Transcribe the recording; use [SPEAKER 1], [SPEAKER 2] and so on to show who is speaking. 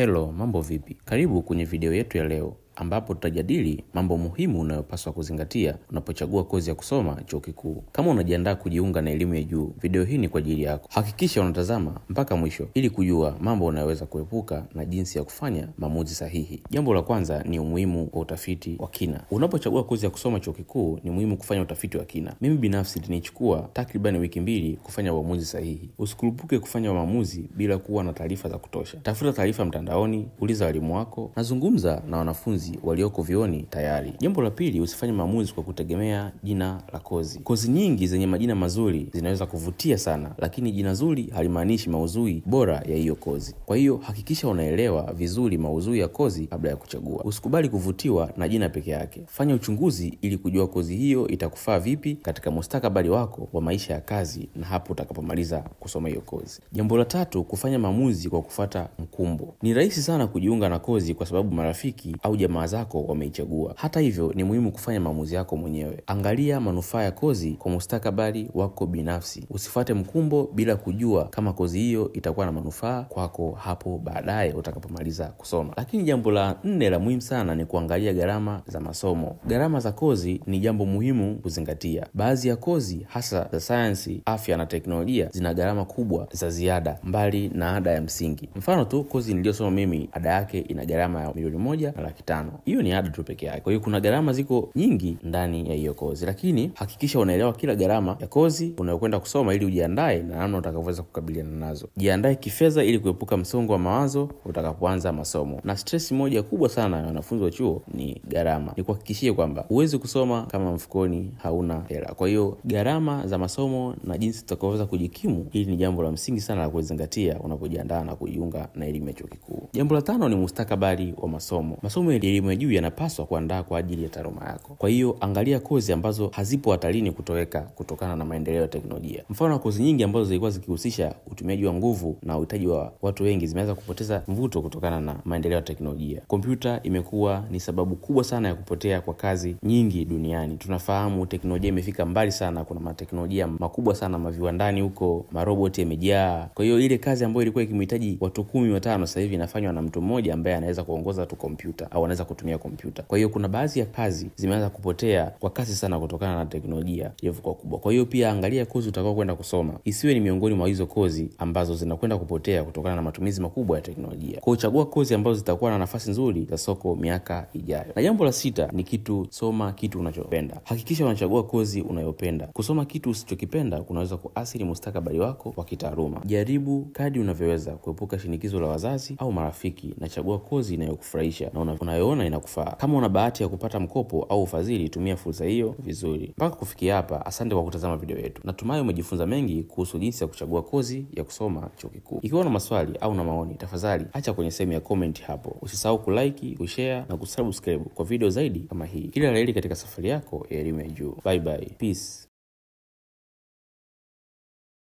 [SPEAKER 1] Hello, mambo vipi? Karibu kwenye video yetu ya leo ambapo tutajadili mambo muhimu unayopaswa kuzingatia unapochagua kozi ya kusoma chuo kikuu. Kama unajiandaa kujiunga na elimu ya juu, video hii ni kwa ajili yako. Hakikisha unatazama mpaka mwisho ili kujua mambo unayoweza kuepuka na jinsi ya kufanya maamuzi sahihi. Jambo la kwanza ni umuhimu wa utafiti wa kina. Unapochagua kozi ya kusoma chuo kikuu, ni muhimu kufanya utafiti wa kina. Mimi binafsi linichukua takribani wiki mbili kufanya uamuzi sahihi. Usikurupuke kufanya maamuzi bila kuwa na taarifa za kutosha. Tafuta taarifa mtandaoni, uliza walimu wako, nazungumza na wanafunzi wanafunzi walioko vioni tayari. Jambo la pili, usifanye maamuzi kwa kutegemea jina la kozi. Kozi nyingi zenye majina mazuri zinaweza kuvutia sana, lakini jina zuri halimaanishi maudhui bora ya hiyo kozi. Kwa hiyo hakikisha unaelewa vizuri maudhui ya kozi kabla ya kuchagua. Usikubali kuvutiwa na jina peke yake. Fanya uchunguzi ili kujua kozi hiyo itakufaa vipi katika mustakabali wako wa maisha ya kazi na hapo utakapomaliza kusoma hiyo kozi. Jambo la tatu, kufanya maamuzi kwa kufata mkumbo. Ni rahisi sana kujiunga na kozi kwa sababu marafiki au jamaa zako wameichagua. Hata hivyo, ni muhimu kufanya maamuzi yako mwenyewe. Angalia manufaa ya kozi kwa mustakabali wako binafsi. usifate mkumbo bila kujua kama kozi hiyo itakuwa na manufaa kwako hapo baadaye utakapomaliza kusoma. Lakini jambo la nne la muhimu sana ni kuangalia gharama za masomo. Gharama za kozi ni jambo muhimu kuzingatia. Baadhi ya kozi hasa za sayansi, afya na teknolojia zina gharama kubwa za ziada mbali na ada ya msingi. Mfano tu kozi niliyosoma mimi ada yake ina gharama ya milioni moja na laki tano. Hiyo ni ada tu peke yake. Kwa hiyo kuna gharama ziko nyingi ndani ya hiyo kozi, lakini hakikisha unaelewa kila gharama ya kozi unayokwenda kusoma ili ujiandae na namna utakavyoweza kukabiliana nazo. Jiandae kifedha ili kuepuka msongo wa mawazo utakapoanza masomo. Na stress moja kubwa sana ya wanafunzi wa chuo ni gharama. kuhakikishie kwamba huwezi kusoma kama mfukoni hauna hela. Kwa hiyo gharama za masomo na jinsi tutakavyoweza kujikimu, hili ni jambo la msingi sana la kuzingatia unapojiandaa na kujiunga na elimu ya chuo kikuu. Jambo la tano ni mustakabali wa masomo. Masomo elimu ya juu yanapaswa kuandaa kwa ajili ya taaluma yako. Kwa hiyo angalia kozi ambazo hazipo hatarini kutoweka kutokana na maendeleo ya teknolojia. Mfano wa kozi nyingi ambazo zilikuwa zikihusisha utumiaji wa nguvu na uhitaji wa watu wengi zimeweza kupoteza mvuto kutokana na maendeleo ya teknolojia. Kompyuta imekuwa ni sababu kubwa sana ya kupotea kwa kazi nyingi duniani. Tunafahamu teknolojia imefika mbali sana, kuna mateknolojia makubwa sana maviwandani huko, maroboti yamejaa. Kwa hiyo ile kazi ambayo ilikuwa ikimhitaji watu kumi watano, sasa hivi inafanywa na mtu mmoja ambaye anaweza kuongoza tu kompyuta au anaweza kuweza kutumia kompyuta. Kwa hiyo kuna baadhi ya kazi zimeanza kupotea kwa kasi sana kutokana na teknolojia ilivyokuwa kubwa. Kwa hiyo pia angalia kozi utakao kwenda kusoma isiwe ni miongoni mwa hizo kozi ambazo zinakwenda kupotea kutokana na matumizi makubwa ya teknolojia. Kwa uchagua kozi ambazo zitakuwa na nafasi nzuri za soko miaka ijayo. Na jambo la sita ni kitu, soma kitu unachopenda. Hakikisha unachagua kozi unayopenda. Kusoma kitu usichokipenda kunaweza kuathiri mustakabali wako wa kitaaluma. Jaribu kadi unavyoweza kuepuka shinikizo la wazazi au marafiki, na chagua kozi inayokufurahisha na unayo unayoona inakufaa. Kama una bahati ya kupata mkopo au ufadhili, tumia fursa hiyo vizuri. Mpaka kufikia hapa, asante kwa kutazama video yetu. Natumai umejifunza mengi kuhusu jinsi ya kuchagua kozi ya kusoma chuo kikuu. Ikiwa na maswali au na maoni, tafadhali acha kwenye sehemu ya comment hapo. Usisahau kulike, kushare na kusubscribe kwa video zaidi kama hii. Kila laheri katika safari yako ya elimu ya juu. Bye bye. Peace.